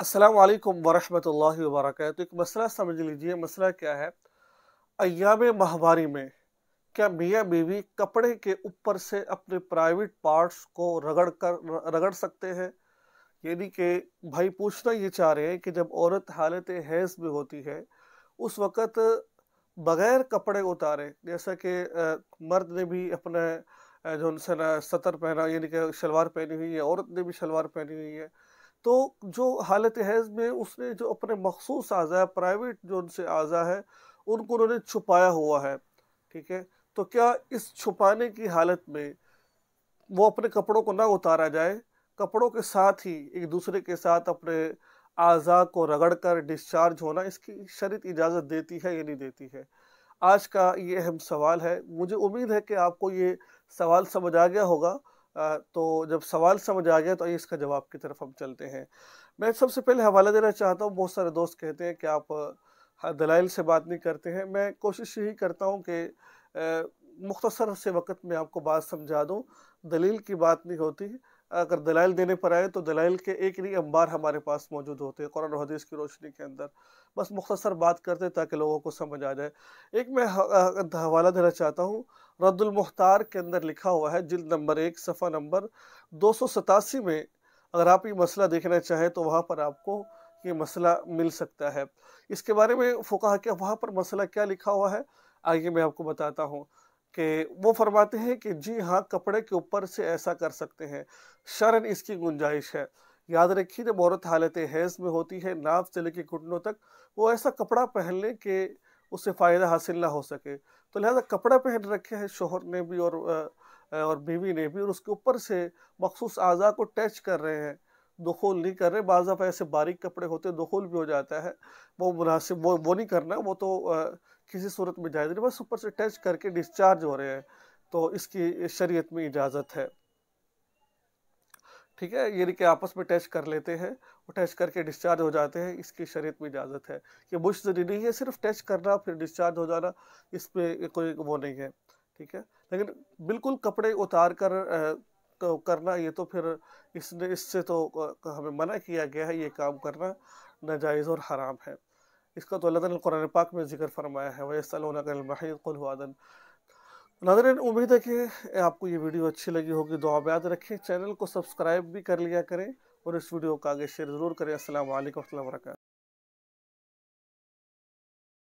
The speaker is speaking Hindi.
असलकम वरहमल वर्क तो एक मसला समझ लीजिए मसला क्या है अयाम माहवारी में क्या मियाँ बीवी कपड़े के ऊपर से अपने प्राइवेट पार्ट्स को रगड़ कर रगड़ सकते हैं यानी कि भाई पूछना ये चाह रहे हैं कि जब औरत हालत हैज़ में होती है उस वक़्त बग़ैर कपड़े उतारे जैसा कि मर्द ने भी अपने जो उनसे सतर पहना यानी कि शलवार पहनी हुई है औरत ने भी शलवार पहनी हुई है तो जो हालत हैज़ में उसने जो अपने मखसूस आज़ा है प्राइवेट जो उनसे आज़ा है उनको उन्होंने छुपाया हुआ है ठीक है तो क्या इस छुपाने की हालत में वो अपने कपड़ों को ना उतारा जाए कपड़ों के साथ ही एक दूसरे के साथ अपने आज़ा को रगड़ कर डिस्चार्ज होना इसकी शर्त इजाज़त देती है या नहीं देती है आज का ये अहम सवाल है मुझे उम्मीद है कि आपको ये सवाल समझ आ गया होगा तो जब सवाल समझ आ गया तो आइए इसका जवाब की तरफ हम चलते हैं मैं सबसे पहले हवाला देना चाहता हूँ बहुत सारे दोस्त कहते हैं कि आप दलाइल से बात नहीं करते हैं मैं कोशिश यही करता हूँ कि मुख्तसर से वक्त में आपको बात समझा दूँ दलील की बात नहीं होती अगर दलाइल देने पर आए तो दलाइल के एक नहीं अंबार हमारे पास मौजूद होते हैं कुरान हदीस की रोशनी के अंदर बस मुख्तसर बात करते ताकि लोगों को समझ आ जाए एक मैं हवाला देना चाहता हूँ रद्दुल मुख्तार के अंदर लिखा हुआ है जिल्द नंबर एक सफ़ा नंबर दो में अगर आप ये मसला देखना चाहें तो वहाँ पर आपको ये मसला मिल सकता है इसके बारे में फ़ुका के वहाँ पर मसला क्या लिखा हुआ है आइए मैं आपको बताता हूँ कि वो फरमाते हैं कि जी हाँ कपड़े के ऊपर से ऐसा कर सकते हैं शरण इसकी गुंजाइश है याद रखिए जब औरत हालत हैज़ में होती है नाव से लेकर घुटनों तक वो ऐसा कपड़ा पहनने के उससे फ़ायदा हासिल ना हो सके तो लिहाजा कपड़ा पहन रखे हैं शोहर ने भी और और बीवी ने भी और उसके ऊपर से मखसूस अज़ा को टच कर रहे हैं दखोल नहीं कर रहे बाज़ ऐसे बारीक कपड़े होते दखोल भी हो जाता है वो मुनासिब वो वो नहीं करना वो तो आ, किसी सूरत में जायज़ नहीं बस ऊपर से टच करके डिस्चार्ज हो रहे हैं तो इसकी शरीयत में इजाज़त है ठीक है यानी कि आपस में टेस्ट कर लेते हैं और टेस्ट करके डिस्चार्ज हो जाते हैं इसकी शरीत में इजाज़त है कि मुश्त नहीं है सिर्फ टेस्ट करना फिर डिस्चार्ज हो जाना इस पर कोई वो नहीं है ठीक है लेकिन बिल्कुल कपड़े उतार कर तो करना ये तो फिर इसने इससे तो हमें मना किया गया है ये काम करना नाजायज़ और हराम है इसका तो अल्लाह ताला कुरान पाक में जिक्र फरमाया है वैसल नादरीन उम्मीद है कि आपको ये वीडियो अच्छी लगी होगी दुआ याद रखें चैनल को सब्सक्राइब भी कर लिया करें और इस वीडियो का आगे शेयर ज़रूर करें असल वरक